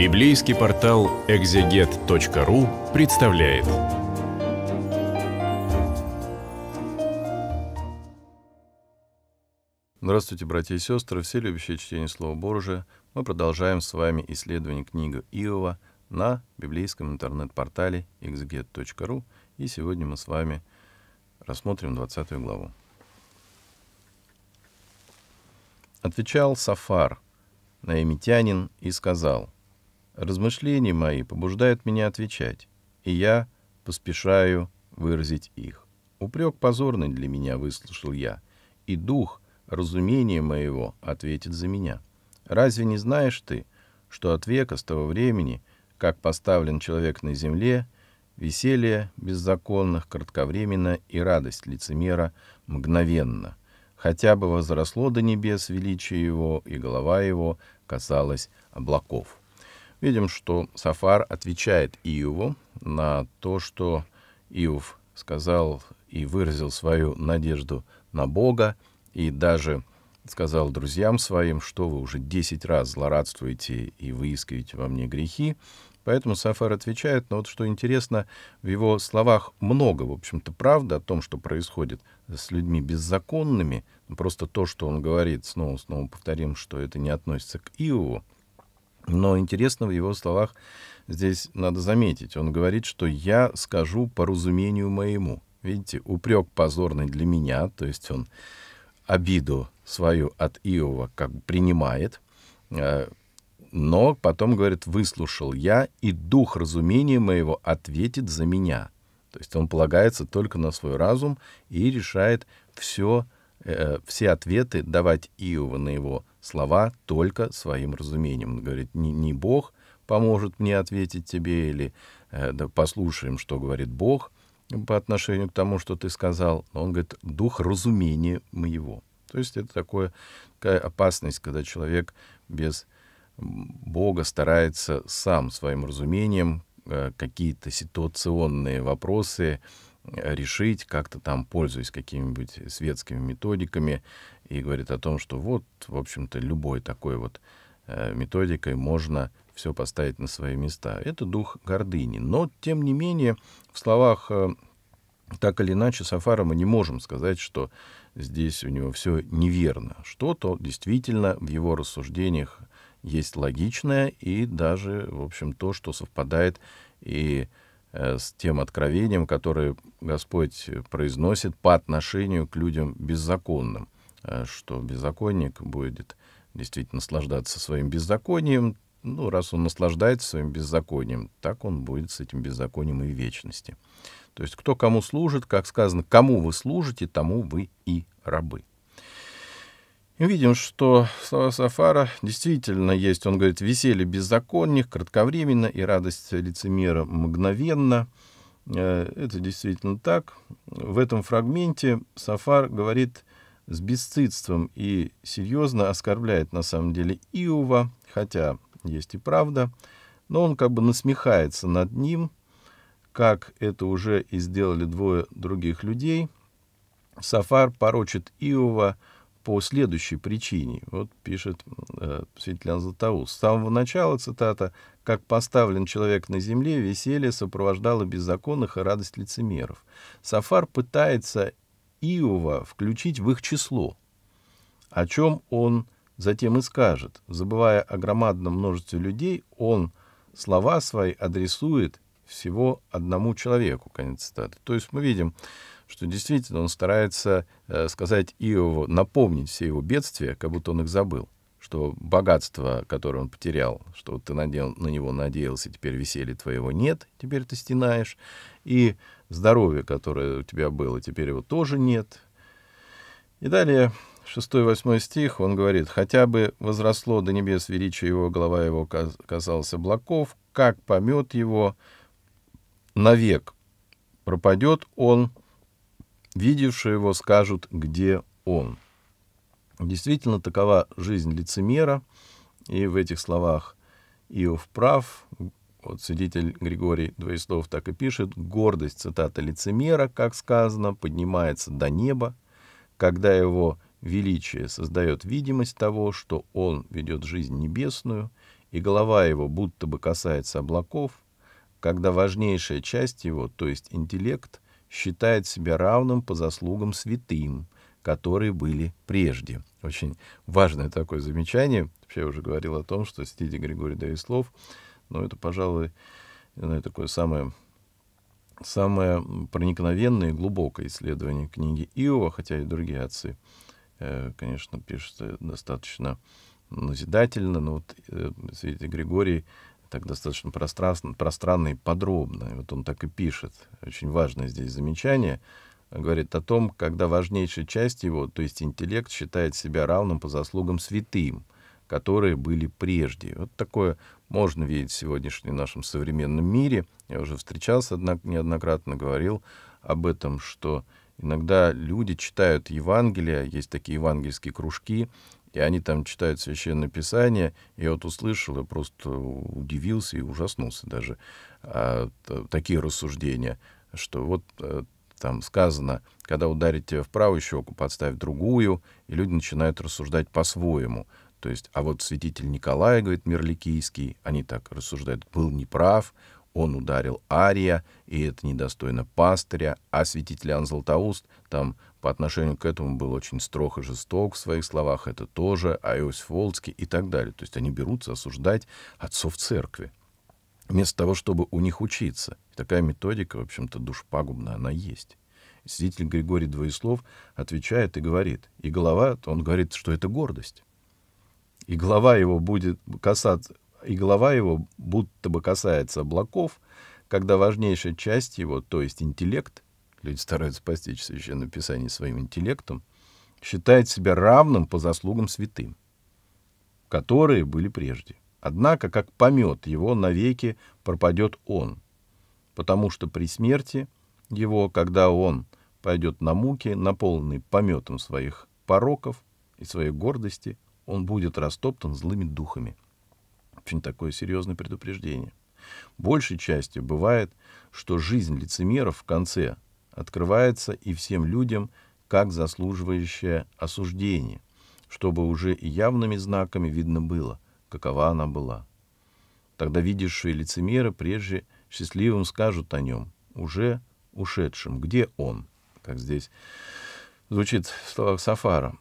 Библейский портал экзегет.ру представляет. Здравствуйте, братья и сестры, все любящие чтение Слова Божия. Мы продолжаем с вами исследование книги Иова на библейском интернет-портале exeget.ru. И сегодня мы с вами рассмотрим 20 главу. Отвечал Сафар, наимитянин, и сказал — Размышления мои побуждают меня отвечать, и я поспешаю выразить их. Упрек позорный для меня выслушал я, и дух разумения моего ответит за меня. Разве не знаешь ты, что от века с того времени, как поставлен человек на земле, веселье беззаконных кратковременно и радость лицемера мгновенно, хотя бы возросло до небес величие его, и голова его касалась облаков. Видим, что Сафар отвечает Иову на то, что Иов сказал и выразил свою надежду на Бога, и даже сказал друзьям своим, что вы уже десять раз злорадствуете и выискиваете во мне грехи. Поэтому Сафар отвечает, но вот что интересно, в его словах много, в общем-то, правды о том, что происходит с людьми беззаконными. Просто то, что он говорит, снова-снова повторим, что это не относится к Иову, но интересно в его словах здесь надо заметить. Он говорит, что я скажу по разумению моему. Видите, упрек позорный для меня, то есть он обиду свою от Иова как бы принимает, э, но потом говорит, выслушал я, и дух разумения моего ответит за меня. То есть он полагается только на свой разум и решает все, э, все ответы давать Иова на его слова только своим разумением. Он говорит, не, не Бог поможет мне ответить тебе, или э, да, послушаем, что говорит Бог по отношению к тому, что ты сказал. Он говорит, дух разумения моего. То есть это такое, такая опасность, когда человек без Бога старается сам своим разумением э, какие-то ситуационные вопросы э, решить, как-то там, пользуясь какими-нибудь светскими методиками и говорит о том, что вот, в общем-то, любой такой вот э, методикой можно все поставить на свои места. Это дух гордыни. Но, тем не менее, в словах э, так или иначе Сафара мы не можем сказать, что здесь у него все неверно. Что-то действительно в его рассуждениях есть логичное и даже, в общем, то, что совпадает и э, с тем откровением, которое Господь произносит по отношению к людям беззаконным. Э, что беззаконник будет действительно наслаждаться своим беззаконием. Ну, раз он наслаждается своим беззаконием, так он будет с этим беззаконием и в вечности. То есть кто кому служит, как сказано, кому вы служите, тому вы и рабы. И видим, что слова Сафара действительно есть. Он говорит, веселье беззаконник кратковременно, и радость лицемера мгновенно. Э, это действительно так. В этом фрагменте Сафар говорит с бесцитством и серьезно оскорбляет на самом деле Иова, хотя есть и правда, но он как бы насмехается над ним, как это уже и сделали двое других людей. Сафар порочит Иова по следующей причине. Вот пишет э, Светлян Златоуст. С самого начала, цитата, «как поставлен человек на земле, веселье сопровождало беззаконных и радость лицемеров». Сафар пытается Иова включить в их число, о чем он затем и скажет. Забывая о громадном множестве людей, он слова свои адресует всего одному человеку. Конец цитаты. То есть мы видим, что действительно он старается э, сказать Иову, напомнить все его бедствия, как будто он их забыл что богатство, которое он потерял, что ты надел, на него надеялся, теперь веселья твоего нет, теперь ты стенаешь, и здоровье, которое у тебя было, теперь его тоже нет. И далее, 6-8 стих, он говорит, «Хотя бы возросло до небес величие его, голова его касалась облаков, как помет его навек, пропадет он, видевшие его скажут, где он». Действительно, такова жизнь лицемера, и в этих словах Иов прав, вот свидетель Григорий Двоеслов так и пишет, гордость, цитата, лицемера, как сказано, поднимается до неба, когда его величие создает видимость того, что он ведет жизнь небесную, и голова его будто бы касается облаков, когда важнейшая часть его, то есть интеллект, считает себя равным по заслугам святым, которые были прежде. Очень важное такое замечание. Вообще я уже говорил о том, что стиде Григорий Давислов, но ну, это, пожалуй, ну, такое самое самое проникновенное и глубокое исследование книги Иова, хотя и другие отцы, э, конечно, пишут э, достаточно назидательно, но вот э, Святой Григорий так достаточно пространно, пространно и подробно. И вот он так и пишет. Очень важное здесь замечание — говорит о том, когда важнейшая часть его, то есть интеллект, считает себя равным по заслугам святым, которые были прежде. Вот такое можно видеть в сегодняшнем нашем современном мире. Я уже встречался, однако, неоднократно говорил об этом, что иногда люди читают Евангелие, есть такие евангельские кружки, и они там читают Священное Писание. Я вот услышал и просто удивился и ужаснулся даже. А, такие рассуждения, что вот э, там сказано, когда ударите в правую щеку, подставь другую, и люди начинают рассуждать по-своему. То есть, а вот святитель Николай, говорит Мерликийский, они так рассуждают, был неправ, он ударил Ария, и это недостойно пастыря, а святитель Иоанн Златоуст там по отношению к этому был очень строг и жесток в своих словах, это тоже, а Иосиф Волцкий и так далее. То есть они берутся осуждать отцов церкви вместо того, чтобы у них учиться. И такая методика, в общем-то, душпагубная, она есть. Свидетель Григорий Двоеслов отвечает и говорит. И голова, он говорит, что это гордость. И голова его будет касаться, и голова его будто бы касается облаков, когда важнейшая часть его, то есть интеллект, люди стараются постичь Священное Писание своим интеллектом, считает себя равным по заслугам святым, которые были прежде. Однако, как помет его, навеки пропадет он, потому что при смерти его, когда он пойдет на муки, наполненный пометом своих пороков и своей гордости, он будет растоптан злыми духами. Очень такое серьезное предупреждение. Большей частью бывает, что жизнь лицемеров в конце открывается и всем людям как заслуживающее осуждение, чтобы уже явными знаками видно было – какова она была. Тогда видевшие лицемера прежде счастливым скажут о нем, уже ушедшим, где он, как здесь звучит в словах Сафара.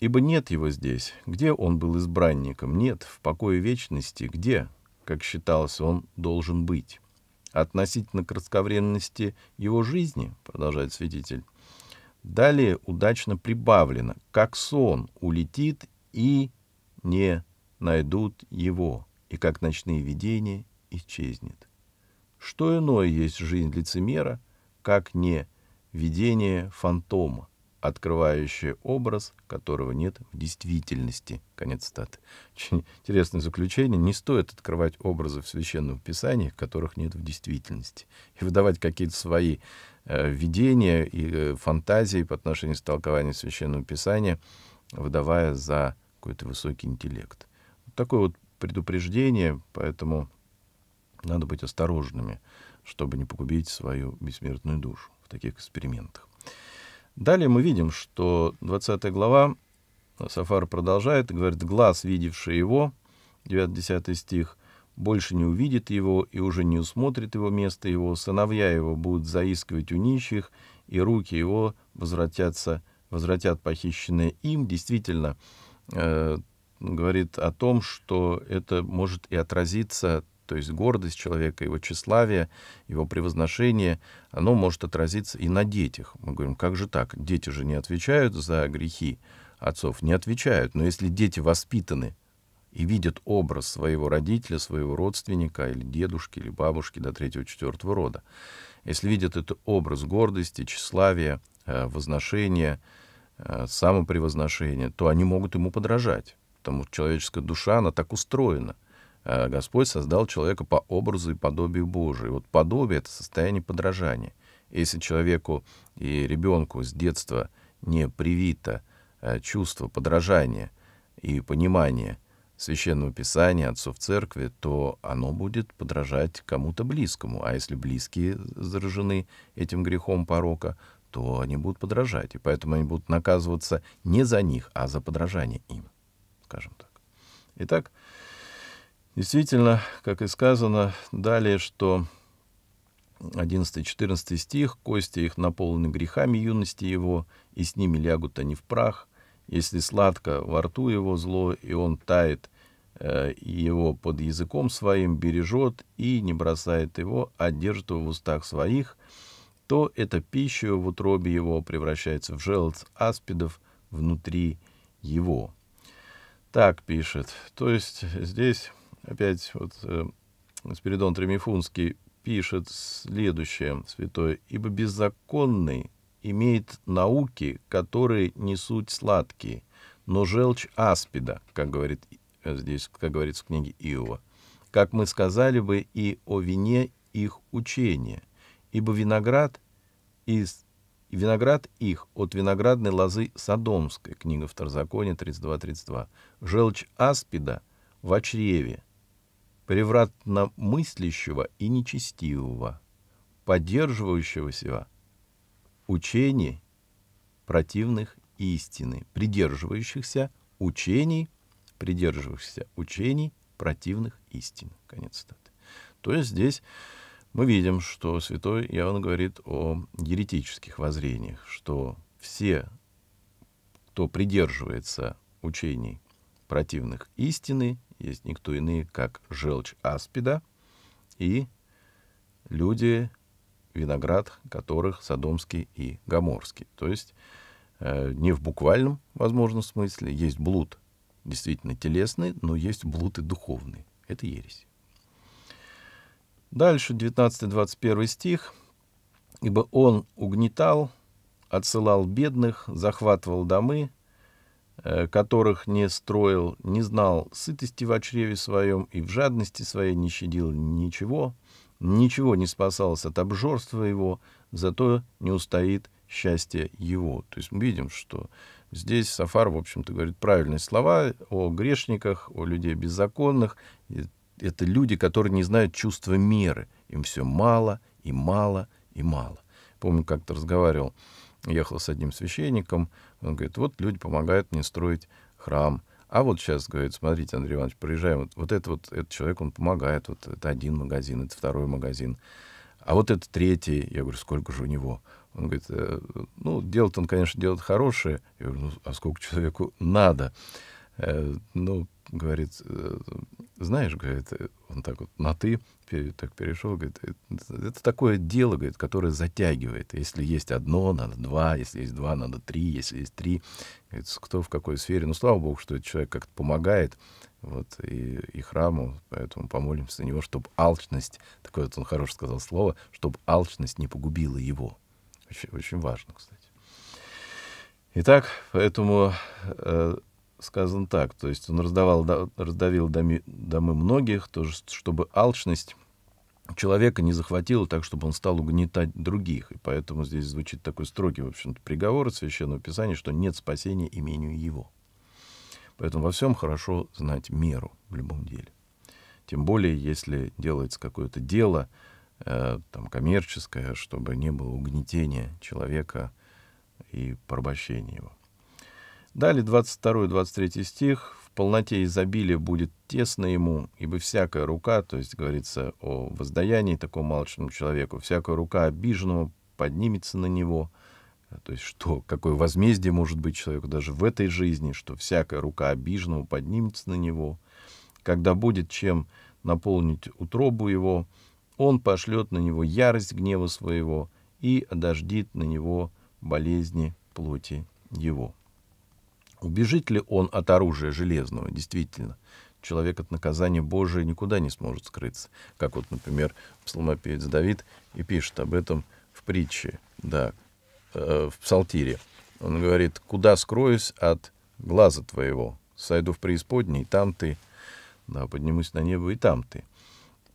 Ибо нет его здесь, где он был избранником, нет, в покое вечности, где, как считалось, он должен быть. Относительно кратковременности его жизни, продолжает свидетель, далее удачно прибавлено, как сон улетит и не найдут его, и как ночные видения исчезнет. Что иное есть жизнь лицемера, как не видение фантома, открывающее образ, которого нет в действительности. Конец статы. Очень интересное заключение. Не стоит открывать образы в Священном Писании, которых нет в действительности, и выдавать какие-то свои э, видения и э, фантазии по отношению к толкованию Священного Писания, выдавая за какой-то высокий интеллект такое вот предупреждение, поэтому надо быть осторожными, чтобы не погубить свою бессмертную душу в таких экспериментах. Далее мы видим, что 20 глава Сафар продолжает говорит, «Глаз, видевший его, 9-10 стих, больше не увидит его и уже не усмотрит его место его, сыновья его будут заискивать у нищих, и руки его возвратятся, возвратят похищенные им». Действительно, э, говорит о том, что это может и отразиться, то есть гордость человека, его тщеславие, его превозношение, оно может отразиться и на детях. Мы говорим, как же так? Дети же не отвечают за грехи отцов, не отвечают. Но если дети воспитаны и видят образ своего родителя, своего родственника или дедушки, или бабушки до третьего, четвертого рода, если видят этот образ гордости, тщеславия, э, возношения, э, самопревозношения, то они могут ему подражать потому человеческая душа, она так устроена. А Господь создал человека по образу и подобию Божию. Вот подобие — это состояние подражания. Если человеку и ребенку с детства не привито э, чувство подражания и понимания Священного Писания, отцов церкви, то оно будет подражать кому-то близкому. А если близкие заражены этим грехом порока, то они будут подражать, и поэтому они будут наказываться не за них, а за подражание им скажем так. Итак, действительно, как и сказано далее, что 11-14 стих, «Кости их наполнены грехами юности его, и с ними лягут они в прах. Если сладко во рту его зло, и он тает э, его под языком своим, бережет и не бросает его, а держит его в устах своих, то эта пища в утробе его превращается в желц аспидов внутри его» так пишет. То есть здесь опять вот э, Спиридон Тремифунский пишет следующее, святое, «Ибо беззаконный имеет науки, которые несут сладкие, но желчь аспида, как говорит э, здесь, как говорится в книге Иова, как мы сказали бы и о вине их учения, ибо виноград из и виноград их от виноградной лозы Содомской, книга Второзакония 32-32, желчь аспида в очреве, превратно мыслящего и нечестивого, поддерживающегося учений противных истины, придерживающихся учений, придерживающихся учений противных истин. Конец цитаты. То есть здесь мы видим, что святой Иоанн говорит о еретических воззрениях, что все, кто придерживается учений противных истины, есть никто иные, как желчь аспида и люди, виноград которых Содомский и Гоморский. То есть э, не в буквальном, возможно, смысле. Есть блуд действительно телесный, но есть блуд и духовный. Это ересь. Дальше 19-21 стих. «Ибо он угнетал, отсылал бедных, захватывал домы, э, которых не строил, не знал сытости в чреве своем и в жадности своей не щадил ничего, ничего не спасалось от обжорства его, зато не устоит счастье его». То есть мы видим, что здесь Сафар, в общем-то, говорит правильные слова о грешниках, о людей беззаконных, и это люди, которые не знают чувства меры. Им все мало и мало и мало. Помню, как-то разговаривал, ехал с одним священником, он говорит, вот люди помогают мне строить храм. А вот сейчас, говорит, смотрите, Андрей Иванович, приезжаем. вот, вот это вот, этот человек, он помогает, вот это один магазин, это второй магазин, а вот это третий, я говорю, сколько же у него? Он говорит, «Э, ну, дело он, конечно, делает хорошее. Я говорю, ну, а сколько человеку надо? Э, ну, говорит, э, знаешь, говорит, он так вот на «ты» так перешел, говорит, «Э, это такое дело, говорит, которое затягивает. Если есть одно, надо два, если есть два, надо три, если есть три, говорит, кто в какой сфере. Ну, слава богу, что этот человек как-то помогает, вот, и, и храму, поэтому помолимся на него, чтобы алчность, такое вот он хорошо сказал слово, чтобы алчность не погубила его. Очень, очень важно, кстати. Итак, поэтому э, сказано так, то есть он раздавал, раздавил доми, домы многих, тоже, чтобы алчность человека не захватила так, чтобы он стал угнетать других. И поэтому здесь звучит такой строгий, в общем-то, приговор от Священного Писания, что нет спасения имению его. Поэтому во всем хорошо знать меру в любом деле. Тем более, если делается какое-то дело, э, там, коммерческое, чтобы не было угнетения человека и порабощения его. Далее 22-23 стих. «В полноте изобилия будет тесно ему, ибо всякая рука, то есть говорится о воздаянии такому малочному человеку, всякая рука обиженного поднимется на него». То есть что, какое возмездие может быть человеку даже в этой жизни, что всякая рука обиженного поднимется на него. Когда будет чем наполнить утробу его, он пошлет на него ярость гнева своего и одождит на него болезни плоти его. Убежит ли он от оружия железного, действительно? Человек от наказания Божия никуда не сможет скрыться. Как вот, например, псалмопевец Давид и пишет об этом в притче, да, э, в псалтире. Он говорит, куда скроюсь от глаза твоего? Сойду в преисподней, там ты, да, поднимусь на небо, и там ты.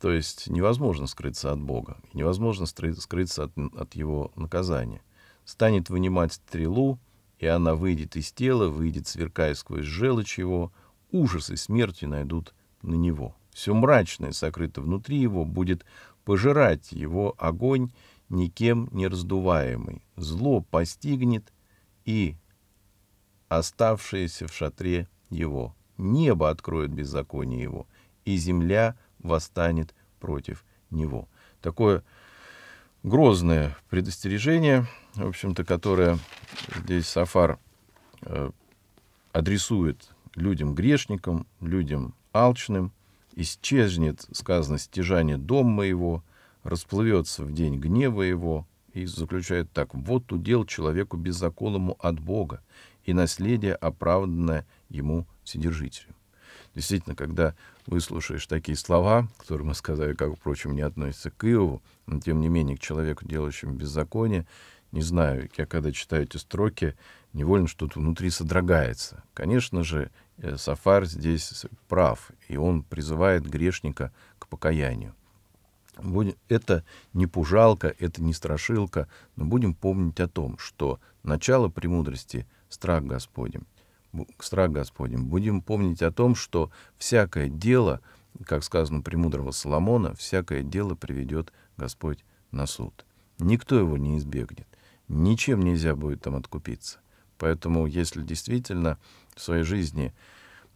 То есть невозможно скрыться от Бога, невозможно скрыться от, от его наказания. Станет вынимать стрелу, и она выйдет из тела, выйдет, сверкая сквозь желчь его, ужас и смерти найдут на него. Все мрачное, сокрыто внутри его, будет пожирать его огонь, никем не раздуваемый. Зло постигнет и оставшееся в шатре его. Небо откроет беззаконие его, и земля восстанет против него. Такое грозное предостережение – в общем-то, которая здесь Сафар э, адресует людям грешникам, людям алчным, исчезнет, сказано, стяжание дом моего, расплывется в день гнева его, и заключает так, вот удел человеку беззаконному от Бога, и наследие, оправданное ему Вседержителем. Действительно, когда выслушаешь такие слова, которые мы сказали, как, впрочем, не относятся к Иову, но тем не менее к человеку, делающему беззаконие, не знаю, я когда читаю эти строки, невольно что-то внутри содрогается. Конечно же, э, Сафар здесь прав, и он призывает грешника к покаянию. Это не пужалка, это не страшилка, но будем помнить о том, что начало премудрости — страх Господень. Страх Господень. Будем помнить о том, что всякое дело, как сказано премудрого Соломона, всякое дело приведет Господь на суд. Никто его не избегнет ничем нельзя будет там откупиться. Поэтому, если действительно в своей жизни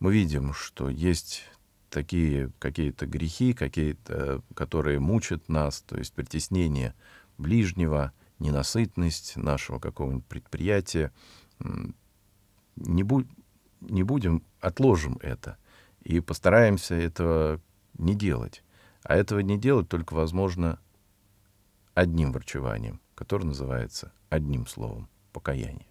мы видим, что есть такие какие-то грехи, какие-то, которые мучат нас, то есть притеснение ближнего, ненасытность нашего какого-нибудь предприятия, не, будь, не будем, отложим это и постараемся этого не делать. А этого не делать только возможно одним врачеванием, которое называется одним словом — покаяние.